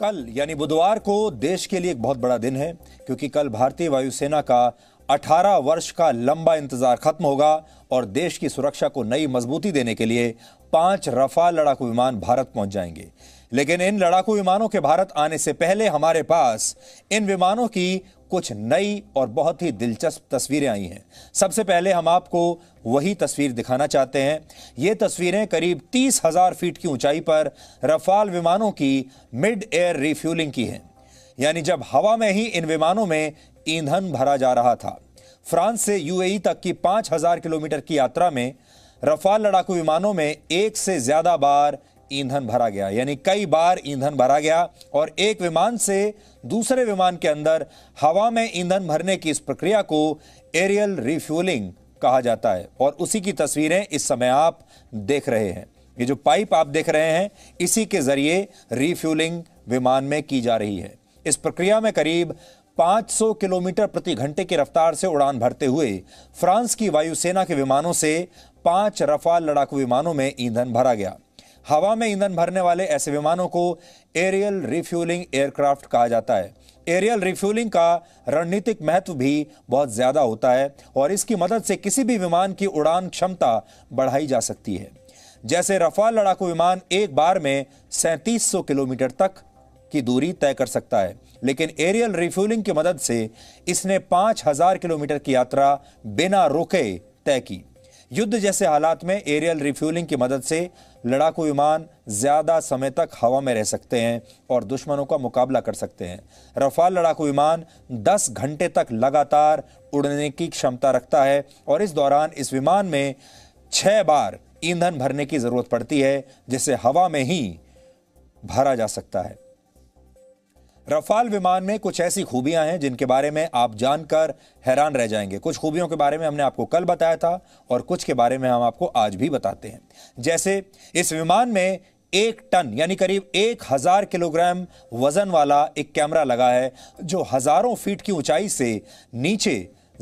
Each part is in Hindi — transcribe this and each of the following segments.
कल यानी बुधवार को देश के लिए एक बहुत बड़ा दिन है क्योंकि कल भारतीय वायुसेना का 18 वर्ष का लंबा इंतजार खत्म होगा और देश की सुरक्षा को नई मजबूती देने के लिए पांच रफाल लड़ाकू विमान भारत पहुंच जाएंगे लेकिन इन लड़ाकू विमानों के भारत आने से पहले हमारे पास इन विमानों की कुछ नई और बहुत ही दिलचस्प तस्वीरें आई हैं सबसे पहले हम आपको वही तस्वीर दिखाना चाहते हैं ये तस्वीरें करीब तीस हज़ार फीट की ऊंचाई पर रफाल विमानों की मिड एयर रिफ्यूलिंग की हैं यानी जब हवा में ही इन विमानों में ईंधन भरा जा रहा था फ्रांस से यूएई तक की 5000 किलोमीटर की यात्रा में रफाल लड़ाकू विमानों में एक से ज़्यादा बार ईंधन भरा गया यानी कई बार ईंधन भरा गया और एक विमान से दूसरे विमान के अंदर हवा में ईंधन भरने की इस प्रक्रिया को एरियल रिफ्यूलिंग कहा जाता है और उसी की तस्वीरें इस समय आप देख रहे हैं ये जो पाइप आप देख रहे हैं इसी के जरिए रिफ्यूलिंग विमान में की जा रही है इस प्रक्रिया में करीब 500 किलोमीटर प्रति घंटे की रफ्तार से उड़ान भरते हुए फ्रांस की वायुसेना के विमानों से पांच रफाल लड़ाकू विमानों में ईंधन भरा गया हवा में ईंधन भरने वाले ऐसे विमानों को एरियल रिफ्यूलिंग एयरक्राफ्ट कहा जाता है एरियल रिफ्यूलिंग का रणनीतिक महत्व भी बहुत ज्यादा होता है और इसकी मदद से किसी भी विमान की उड़ान क्षमता बढ़ाई जा सकती है जैसे रफाल लड़ाकू विमान एक बार में 3700 किलोमीटर तक की दूरी तय कर सकता है लेकिन एरियल रिफ्यूलिंग की मदद से इसने 5000 किलोमीटर की यात्रा बिना रुके तय की युद्ध जैसे हालात में एरियल रिफ्यूलिंग की मदद से लड़ाकू विमान ज़्यादा समय तक हवा में रह सकते हैं और दुश्मनों का मुकाबला कर सकते हैं रफाल लड़ाकू विमान 10 घंटे तक लगातार उड़ने की क्षमता रखता है और इस दौरान इस विमान में छः बार ईंधन भरने की ज़रूरत पड़ती है जिसे हवा में ही भरा जा सकता है रफाल विमान में कुछ ऐसी खूबियां हैं जिनके बारे में आप जानकर हैरान रह जाएंगे कुछ खूबियों के बारे में हमने आपको कल बताया था और कुछ के बारे में हम आपको आज भी बताते हैं जैसे इस विमान में एक टन यानी करीब एक हजार किलोग्राम वजन वाला एक कैमरा लगा है जो हजारों फीट की ऊंचाई से नीचे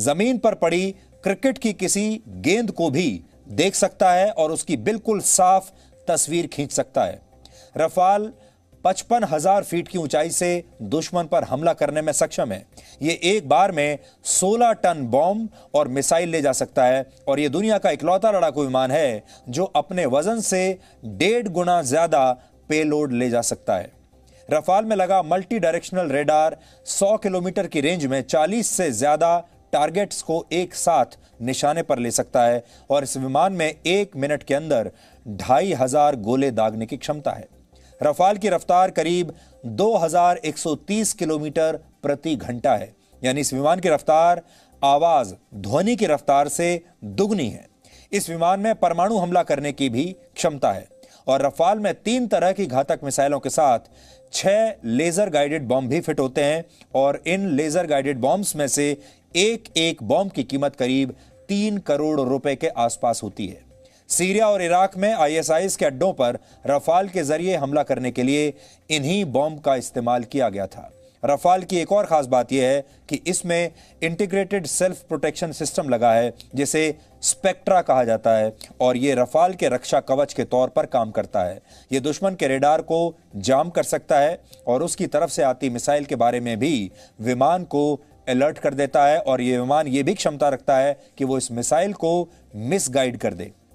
जमीन पर पड़ी क्रिकेट की किसी गेंद को भी देख सकता है और उसकी बिल्कुल साफ तस्वीर खींच सकता है रफाल पचपन हजार फीट की ऊंचाई से दुश्मन पर हमला करने में सक्षम है ये एक बार में 16 टन बॉम्ब और मिसाइल ले जा सकता है और ये दुनिया का इकलौता लड़ाकू विमान है जो अपने वजन से डेढ़ गुना ज्यादा पेलोड ले जा सकता है रफाल में लगा मल्टी डायरेक्शनल रेडार 100 किलोमीटर की रेंज में 40 से ज्यादा टारगेट्स को एक साथ निशाने पर ले सकता है और इस विमान में एक मिनट के अंदर ढाई हजार गोले दागने की क्षमता है रफाल की रफ्तार करीब 2130 किलोमीटर प्रति घंटा है यानी इस विमान की रफ्तार आवाज ध्वनि की रफ्तार से दुगनी है इस विमान में परमाणु हमला करने की भी क्षमता है और रफाल में तीन तरह की घातक मिसाइलों के साथ छह लेजर गाइडेड बॉम्ब भी फिट होते हैं और इन लेजर गाइडेड बॉम्ब्स में से एक एक बॉम्ब की कीमत करीब तीन करोड़ रुपए के आसपास होती है सीरिया और इराक में आईएसआईएस के अड्डों पर रफाल के जरिए हमला करने के लिए इन्हीं बॉम्ब का इस्तेमाल किया गया था रफाल की एक और खास बात यह है कि इसमें इंटीग्रेटेड सेल्फ प्रोटेक्शन सिस्टम लगा है जिसे स्पेक्ट्रा कहा जाता है और ये रफाल के रक्षा कवच के तौर पर काम करता है ये दुश्मन के रेडार को जाम कर सकता है और उसकी तरफ से आती मिसाइल के बारे में भी विमान को अलर्ट कर देता है और ये विमान ये भी क्षमता रखता है कि वो इस मिसाइल को मिसगाइड कर दे